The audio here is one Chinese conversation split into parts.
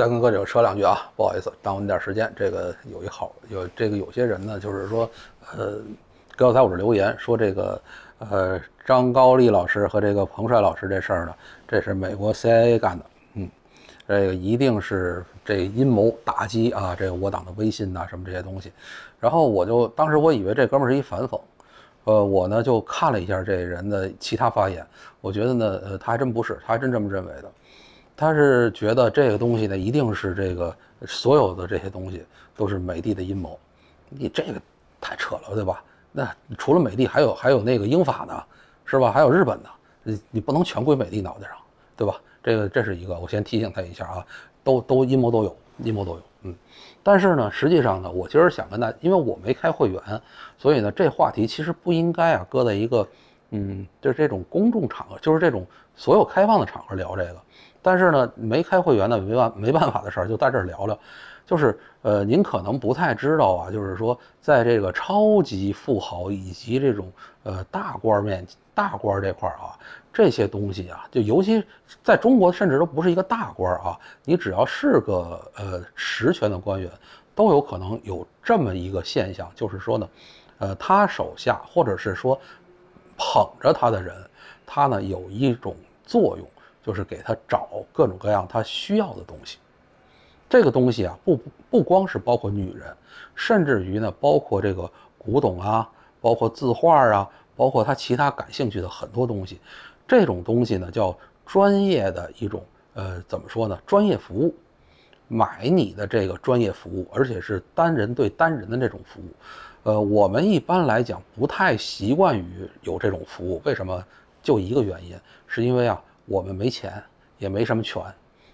再跟各位个说两句啊，不好意思，耽误您点时间。这个有一好有这个有些人呢，就是说，呃，刚才我是留言说这个，呃，张高丽老师和这个彭帅老师这事儿呢，这是美国 CIA 干的，嗯，这个一定是这阴谋打击啊，这个我党的威信呐，什么这些东西。然后我就当时我以为这哥们儿是一反讽，呃，我呢就看了一下这人的其他发言，我觉得呢，呃，他还真不是，他还真这么认为的。他是觉得这个东西呢，一定是这个所有的这些东西都是美的的阴谋，你这个太扯了，对吧？那除了美的，还有还有那个英法呢，是吧？还有日本的，你你不能全归美的脑袋上，对吧？这个这是一个，我先提醒他一下啊，都都阴谋都有，阴谋都有，嗯。但是呢，实际上呢，我今儿想跟大，因为我没开会员，所以呢，这话题其实不应该啊，搁在一个，嗯，就是这种公众场合，就是这种所有开放的场合聊这个。但是呢，没开会员呢，没办没办法的事儿，就在这儿聊聊。就是呃，您可能不太知道啊，就是说，在这个超级富豪以及这种呃大官面大官这块儿啊，这些东西啊，就尤其在中国，甚至都不是一个大官啊，你只要是个呃实权的官员，都有可能有这么一个现象，就是说呢，呃，他手下或者是说捧着他的人，他呢有一种作用。就是给他找各种各样他需要的东西，这个东西啊，不不光是包括女人，甚至于呢，包括这个古董啊，包括字画啊，包括他其他感兴趣的很多东西。这种东西呢，叫专业的一种，呃，怎么说呢？专业服务，买你的这个专业服务，而且是单人对单人的这种服务。呃，我们一般来讲不太习惯于有这种服务，为什么？就一个原因，是因为啊。我们没钱，也没什么权，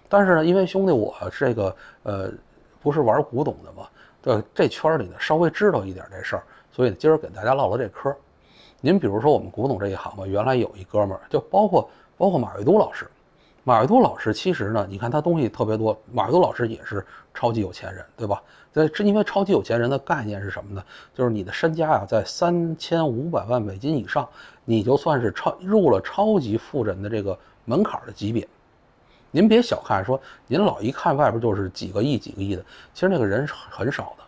但是呢，因为兄弟，我这个呃，不是玩古董的嘛，对，这圈里呢稍微知道一点这事儿，所以今儿给大家唠唠这嗑。您比如说我们古董这一行嘛，原来有一哥们儿，就包括包括马未都老师，马未都老师其实呢，你看他东西特别多，马未都老师也是超级有钱人，对吧？在这因为超级有钱人的概念是什么呢？就是你的身家啊，在三千五百万美金以上，你就算是超入了超级富人的这个。门槛的级别，您别小看，说您老一看外边就是几个亿、几个亿的，其实那个人是很少的。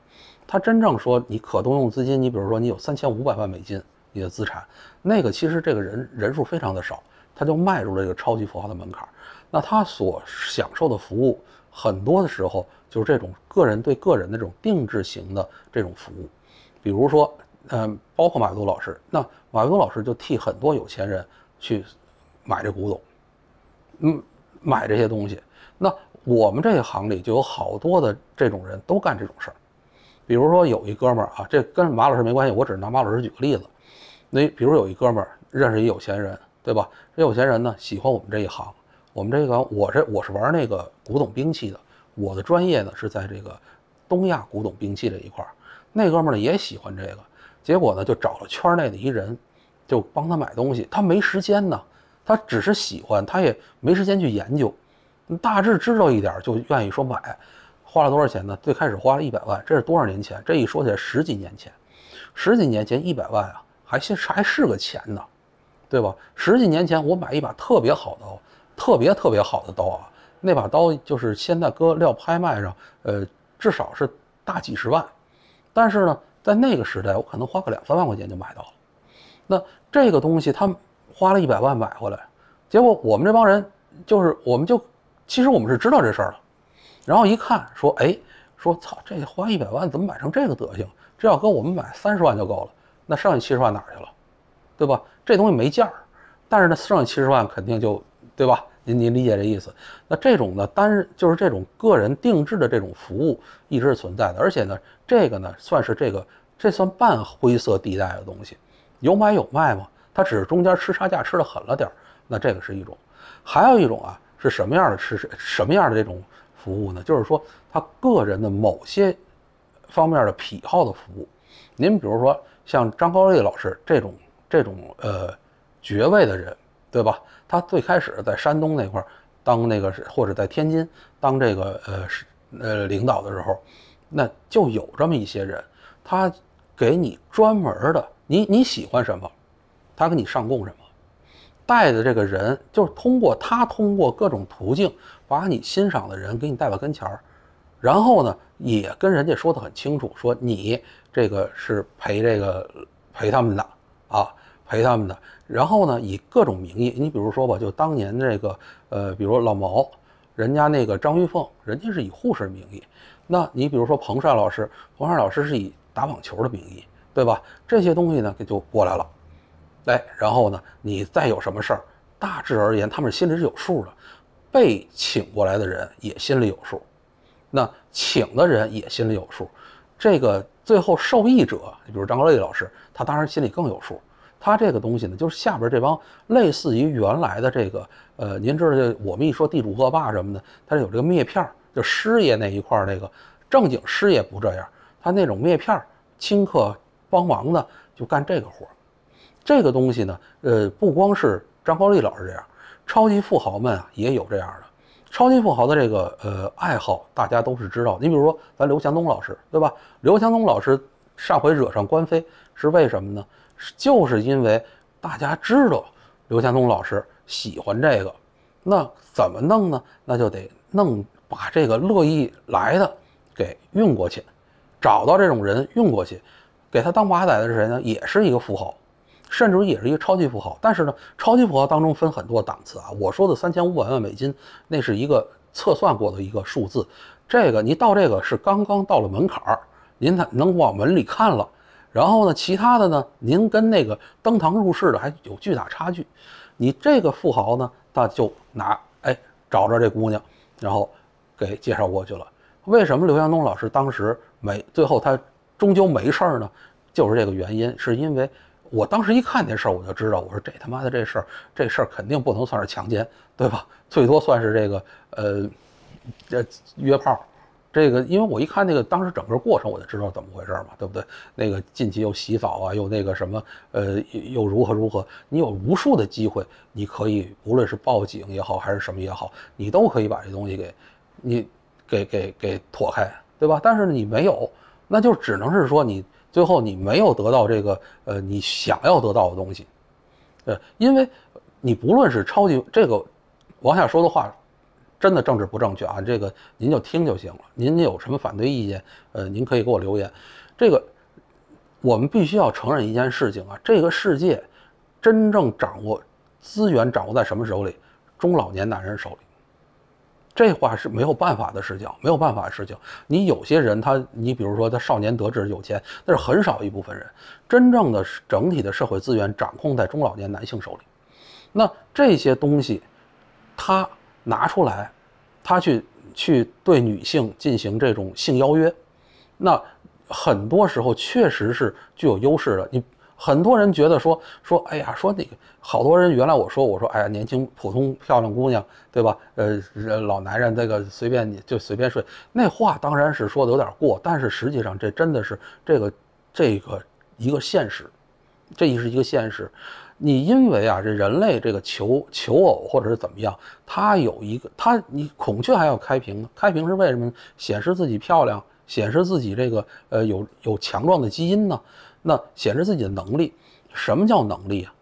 他真正说你可动用资金，你比如说你有三千五百万美金，你的资产，那个其实这个人人数非常的少，他就迈入了这个超级富豪的门槛。那他所享受的服务，很多的时候就是这种个人对个人的这种定制型的这种服务，比如说，嗯，包括马未都老师，那马未都老师就替很多有钱人去买这古董。嗯，买这些东西，那我们这一行里就有好多的这种人都干这种事儿。比如说有一哥们儿啊，这跟马老师没关系，我只是拿马老师举个例子。那比如有一哥们儿认识一有钱人，对吧？这有钱人呢喜欢我们这一行，我们这个我这我是玩那个古董兵器的，我的专业呢是在这个东亚古董兵器这一块儿。那哥们儿呢也喜欢这个，结果呢就找了圈内的一人，就帮他买东西，他没时间呢。他只是喜欢，他也没时间去研究，大致知道一点就愿意说买，花了多少钱呢？最开始花了一百万，这是多少年前？这一说起来十几年前，十几年前一百万啊，还现还是个钱呢，对吧？十几年前我买一把特别好的刀，特别特别好的刀啊，那把刀就是现在搁料拍卖上，呃，至少是大几十万，但是呢，在那个时代我可能花个两三万块钱就买到了，那这个东西它。花了一百万买回来，结果我们这帮人就是我们就其实我们是知道这事儿的，然后一看说，哎，说操，这花一百万怎么买成这个德行？这要跟我们买三十万就够了，那剩下七十万哪儿去了？对吧？这东西没价儿，但是呢，剩下七十万肯定就对吧？您您理解这意思？那这种呢，单就是这种个人定制的这种服务一直是存在的，而且呢，这个呢算是这个这算半灰色地带的东西，有买有卖吗？他只是中间吃差价吃的狠了点儿，那这个是一种，还有一种啊是什么样的吃什么样的这种服务呢？就是说他个人的某些方面的癖好的服务，您比如说像张高丽老师这种这种呃爵位的人，对吧？他最开始在山东那块当那个，或者在天津当这个呃呃领导的时候，那就有这么一些人，他给你专门的你你喜欢什么？他给你上供什么？带的这个人就是通过他，通过各种途径把你欣赏的人给你带到跟前儿，然后呢，也跟人家说的很清楚，说你这个是陪这个陪他们的啊，陪他们的。然后呢，以各种名义，你比如说吧，就当年那个呃，比如老毛，人家那个张玉凤，人家是以护士名义；那你比如说彭帅老师，彭帅老师是以打网球的名义，对吧？这些东西呢，就过来了。哎，然后呢？你再有什么事儿？大致而言，他们心里是有数的。被请过来的人也心里有数，那请的人也心里有数。这个最后受益者，比如张国立老师，他当然心里更有数。他这个东西呢，就是下边这帮类似于原来的这个，呃，您知道，这我们一说地主恶霸什么的，他有这个篾片儿，就师爷那一块儿，个正经师爷不这样，他那种篾片儿，顷刻帮忙的就干这个活儿。这个东西呢，呃，不光是张高丽老师这样，超级富豪们啊也有这样的。超级富豪的这个呃爱好，大家都是知道。你比如说咱刘强东老师，对吧？刘强东老师上回惹上官非是为什么呢？就是因为大家知道刘强东老师喜欢这个，那怎么弄呢？那就得弄把这个乐意来的给运过去，找到这种人运过去，给他当马仔的是谁呢？也是一个富豪。甚至于也是一个超级富豪，但是呢，超级富豪当中分很多档次啊。我说的三千五百万美金，那是一个测算过的一个数字。这个你到这个是刚刚到了门槛儿，您才能往门里看了。然后呢，其他的呢，您跟那个登堂入室的还有巨大差距。你这个富豪呢，他就拿哎找着这姑娘，然后给介绍过去了。为什么刘强东老师当时没最后他终究没事儿呢？就是这个原因，是因为。我当时一看这事儿，我就知道，我说这他妈的这事儿，这事儿肯定不能算是强奸，对吧？最多算是这个，呃，呃，约炮。这个，因为我一看那个当时整个过程，我就知道怎么回事嘛，对不对？那个进去又洗澡啊，又那个什么，呃，又又如何如何？你有无数的机会，你可以无论是报警也好，还是什么也好，你都可以把这东西给，你给给给脱开，对吧？但是你没有，那就只能是说你。最后，你没有得到这个呃，你想要得到的东西，呃，因为，你不论是超级这个，往下说的话，真的政治不正确啊，这个您就听就行了。您有什么反对意见，呃，您可以给我留言。这个，我们必须要承认一件事情啊，这个世界，真正掌握资源掌握在什么手里？中老年男人手里。这话是没有办法的事情，没有办法的事情。你有些人，他你比如说他少年得志有钱，那是很少一部分人。真正的整体的社会资源掌控在中老年男性手里，那这些东西，他拿出来，他去去对女性进行这种性邀约，那很多时候确实是具有优势的。你。很多人觉得说说哎呀，说那个好多人原来我说我说哎呀，年轻普通漂亮姑娘对吧？呃，老男人这个随便你就随便睡，那话当然是说的有点过，但是实际上这真的是这个这个一个现实，这也是一个现实。你因为啊，这人类这个求求偶或者是怎么样，他有一个他你孔雀还要开屏呢，开屏是为什么？显示自己漂亮，显示自己这个呃有有强壮的基因呢？那显示自己的能力，什么叫能力啊？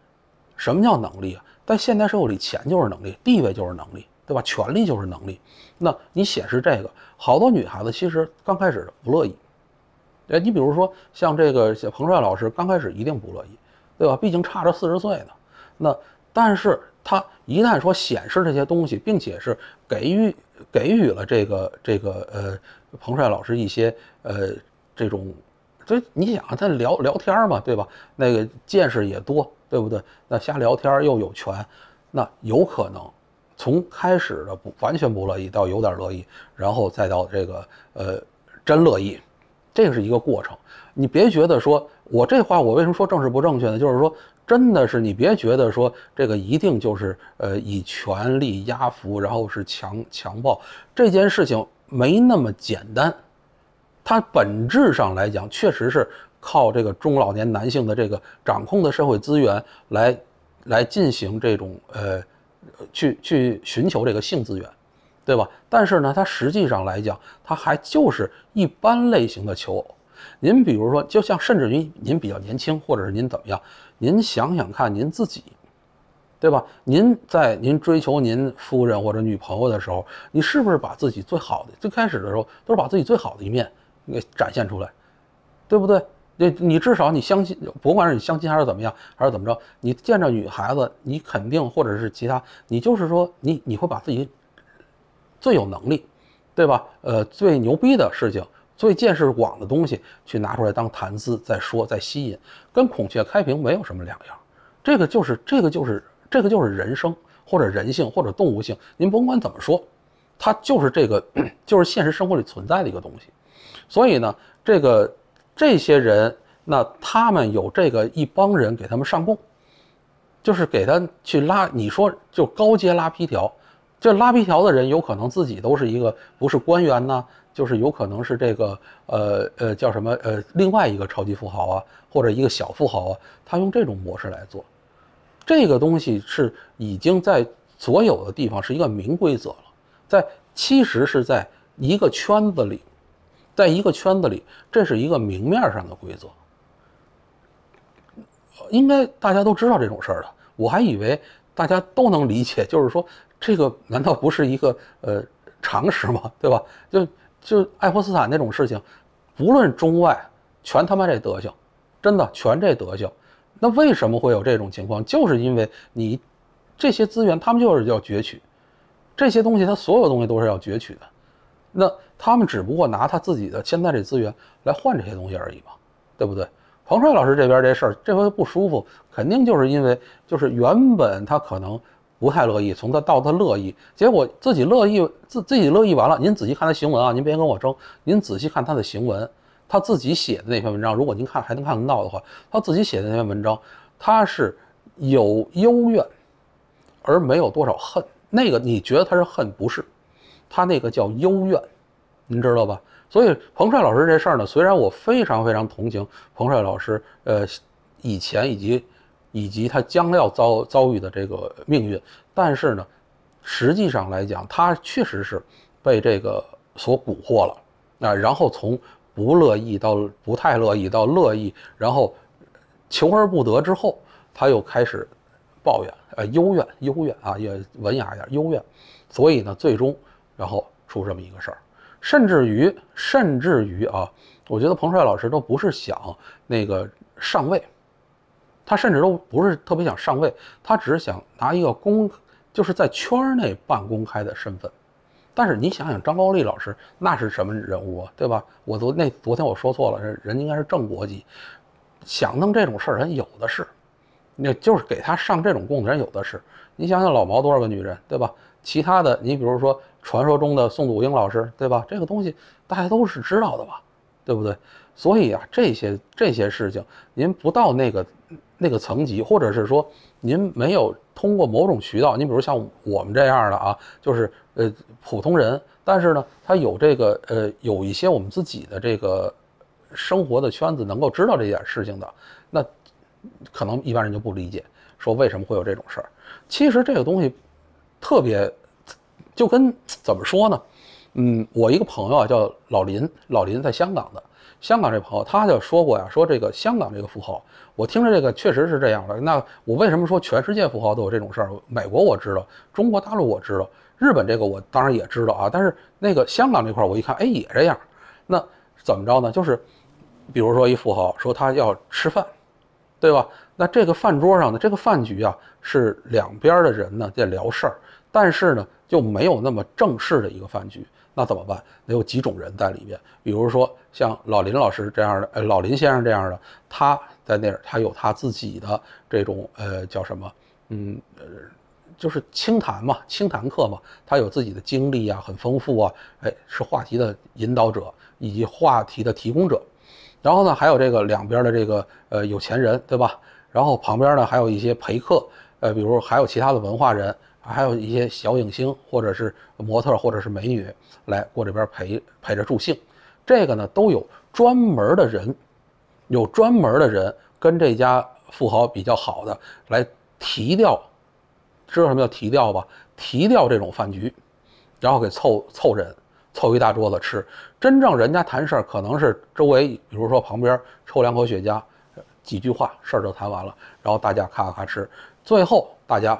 什么叫能力啊？在现代社会里，钱就是能力，地位就是能力，对吧？权力就是能力。那你显示这个，好多女孩子其实刚开始不乐意。哎，你比如说像这个彭帅老师，刚开始一定不乐意，对吧？毕竟差着四十岁呢。那但是他一旦说显示这些东西，并且是给予给予了这个这个呃彭帅老师一些呃这种。所以你想啊，他聊聊天嘛，对吧？那个见识也多，对不对？那瞎聊天又有权，那有可能从开始的不完全不乐意，到有点乐意，然后再到这个呃真乐意，这是一个过程。你别觉得说我这话我为什么说正不正确呢？就是说真的是你别觉得说这个一定就是呃以权力压服，然后是强强暴，这件事情没那么简单。它本质上来讲，确实是靠这个中老年男性的这个掌控的社会资源来，来进行这种呃，去去寻求这个性资源，对吧？但是呢，它实际上来讲，它还就是一般类型的求偶。您比如说，就像甚至于您比较年轻，或者是您怎么样，您想想看，您自己，对吧？您在您追求您夫人或者女朋友的时候，你是不是把自己最好的最开始的时候都是把自己最好的一面？给展现出来，对不对？你你至少你相亲，不管是你相亲还是怎么样，还是怎么着，你见着女孩子，你肯定或者是其他，你就是说你你会把自己最有能力，对吧？呃，最牛逼的事情，最见识广的东西，去拿出来当谈资再说，再吸引，跟孔雀开屏没有什么两样。这个就是这个就是这个就是人生或者人性或者动物性，您甭管怎么说，它就是这个，就是现实生活里存在的一个东西。所以呢，这个这些人，那他们有这个一帮人给他们上供，就是给他去拉。你说就高阶拉皮条，这拉皮条的人有可能自己都是一个不是官员呢，就是有可能是这个呃呃叫什么呃另外一个超级富豪啊，或者一个小富豪啊，他用这种模式来做，这个东西是已经在所有的地方是一个明规则了，在其实是在一个圈子里。在一个圈子里，这是一个明面上的规则，应该大家都知道这种事儿了。我还以为大家都能理解，就是说这个难道不是一个呃常识吗？对吧？就就爱泼斯坦那种事情，不论中外，全他妈这德行，真的全这德行。那为什么会有这种情况？就是因为你这些资源，他们就是要攫取这些东西，他所有东西都是要攫取的。那他们只不过拿他自己的现在这资源来换这些东西而已嘛，对不对？彭帅老师这边这事儿，这回不舒服，肯定就是因为就是原本他可能不太乐意，从他到他乐意，结果自己乐意自自己乐意完了。您仔细看他行文啊，您别跟我争，您仔细看他的行文，他自己写的那篇文章，如果您看还能看得到的话，他自己写的那篇文章，他是有幽怨，而没有多少恨。那个你觉得他是恨不是？他那个叫幽怨，您知道吧？所以彭帅老师这事儿呢，虽然我非常非常同情彭帅老师，呃，以前以及以及他将要遭遭遇的这个命运，但是呢，实际上来讲，他确实是被这个所蛊惑了啊。然后从不乐意到不太乐意到乐意，然后求而不得之后，他又开始抱怨，呃，幽怨，幽怨啊，也文雅一点，幽怨。所以呢，最终。然后出这么一个事儿，甚至于甚至于啊，我觉得彭帅老师都不是想那个上位，他甚至都不是特别想上位，他只是想拿一个公，就是在圈内半公开的身份。但是你想想张高丽老师那是什么人物啊，对吧？我昨那昨天我说错了，人应该是正国级。想弄这种事儿人有的是，那就是给他上这种供的人有的是。你想想老毛多少个女人，对吧？其他的，你比如说传说中的宋祖英老师，对吧？这个东西大家都是知道的吧，对不对？所以啊，这些这些事情，您不到那个那个层级，或者是说您没有通过某种渠道，你比如像我们这样的啊，就是呃普通人，但是呢，他有这个呃有一些我们自己的这个生活的圈子能够知道这件事情的，那可能一般人就不理解，说为什么会有这种事儿。其实这个东西。特别，就跟怎么说呢，嗯，我一个朋友啊叫老林，老林在香港的。香港这朋友他就说过呀，说这个香港这个富豪，我听着这个确实是这样的。那我为什么说全世界富豪都有这种事儿？美国我知道，中国大陆我知道，日本这个我当然也知道啊。但是那个香港这块儿我一看，哎，也这样。那怎么着呢？就是，比如说一富豪说他要吃饭。对吧？那这个饭桌上呢，这个饭局啊，是两边的人呢在聊事儿，但是呢就没有那么正式的一个饭局。那怎么办？得有几种人在里边，比如说像老林老师这样的，呃，老林先生这样的，他在那儿，他有他自己的这种，呃，叫什么？嗯，呃，就是清谈嘛，清谈课嘛，他有自己的经历啊，很丰富啊，哎，是话题的引导者以及话题的提供者。然后呢，还有这个两边的这个呃有钱人，对吧？然后旁边呢还有一些陪客，呃，比如还有其他的文化人，还有一些小影星或者是模特或者是美女来过这边陪陪着助兴，这个呢都有专门的人，有专门的人跟这家富豪比较好的来提调，知道什么叫提调吧？提调这种饭局，然后给凑凑人。凑一大桌子吃，真正人家谈事儿，可能是周围，比如说旁边抽两口雪茄，几句话事儿就谈完了，然后大家咔咔吃，最后大家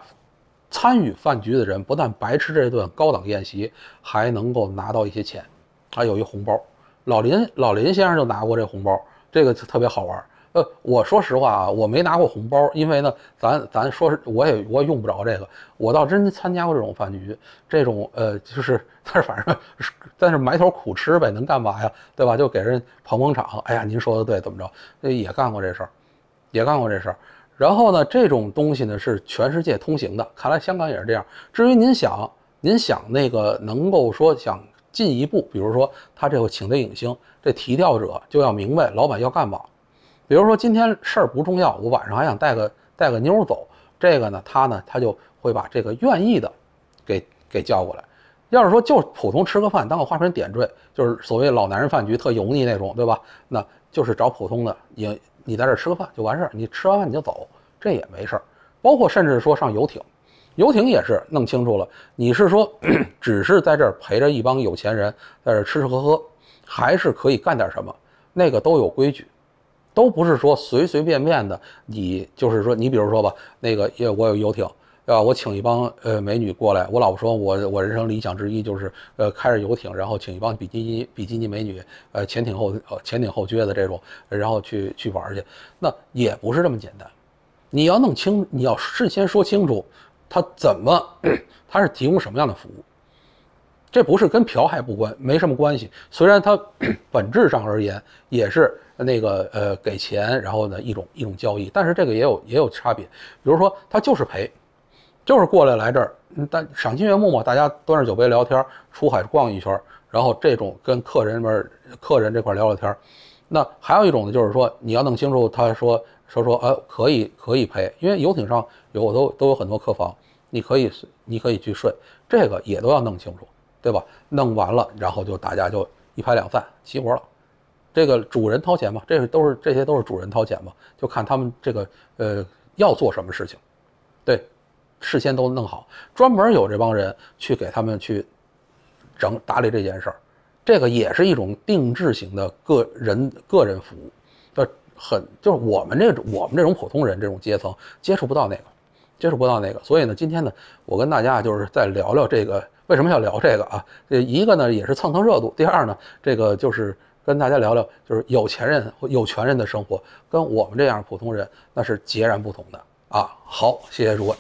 参与饭局的人不但白吃这顿高档宴席，还能够拿到一些钱，还有一红包。老林老林先生就拿过这红包，这个特别好玩。呃，我说实话啊，我没拿过红包，因为呢，咱咱说，是我也我也用不着这个，我倒真参加过这种饭局，这种呃，就是但是反正但是埋头苦吃呗，能干嘛呀，对吧？就给人捧捧场。哎呀，您说的对，怎么着？也干过这事儿，也干过这事儿。然后呢，这种东西呢是全世界通行的，看来香港也是这样。至于您想您想那个能够说想进一步，比如说他这回请的影星，这提调者就要明白老板要干嘛。比如说今天事儿不重要，我晚上还想带个带个妞走，这个呢，他呢，他就会把这个愿意的给给叫过来。要是说就普通吃个饭，当个花瓶点缀，就是所谓老男人饭局特油腻那种，对吧？那就是找普通的，也你在这吃个饭就完事儿，你吃完饭你就走，这也没事儿。包括甚至说上游艇，游艇也是弄清楚了，你是说 只是在这儿陪着一帮有钱人在这吃吃喝喝，还是可以干点什么，那个都有规矩。都不是说随随便便的，你就是说，你比如说吧，那个也我有游艇，对吧？我请一帮呃美女过来，我老婆说，我我人生理想之一就是呃开着游艇，然后请一帮比基尼比基尼美女，呃前挺后呃前挺后撅的这种，然后去去玩去，那也不是这么简单，你要弄清，你要事先说清楚，他怎么，他是提供什么样的服务，这不是跟嫖还不关没什么关系，虽然他 本质上而言也是。那个呃，给钱，然后呢，一种一种交易，但是这个也有也有差别，比如说他就是赔，就是过来来这儿，但赏心悦目嘛，大家端着酒杯聊天，出海逛一圈，然后这种跟客人们客人这块聊聊天，那还有一种呢，就是说你要弄清楚，他说说说呃可以可以赔，因为游艇上有我都都有很多客房，你可以你可以去睡，这个也都要弄清楚，对吧？弄完了，然后就大家就一拍两散，齐活了。这个主人掏钱嘛，这都是这些都是主人掏钱嘛，就看他们这个呃要做什么事情，对，事先都弄好，专门有这帮人去给他们去整打理这件事儿，这个也是一种定制型的个人个人服务，呃，很就是我们这种我们这种普通人这种阶层接触不到那个，接触不到那个，所以呢，今天呢，我跟大家就是再聊聊这个为什么要聊这个啊，这一个呢也是蹭蹭热度，第二呢，这个就是。跟大家聊聊，就是有钱人、有权人的生活，跟我们这样普通人那是截然不同的啊！好，谢谢诸位。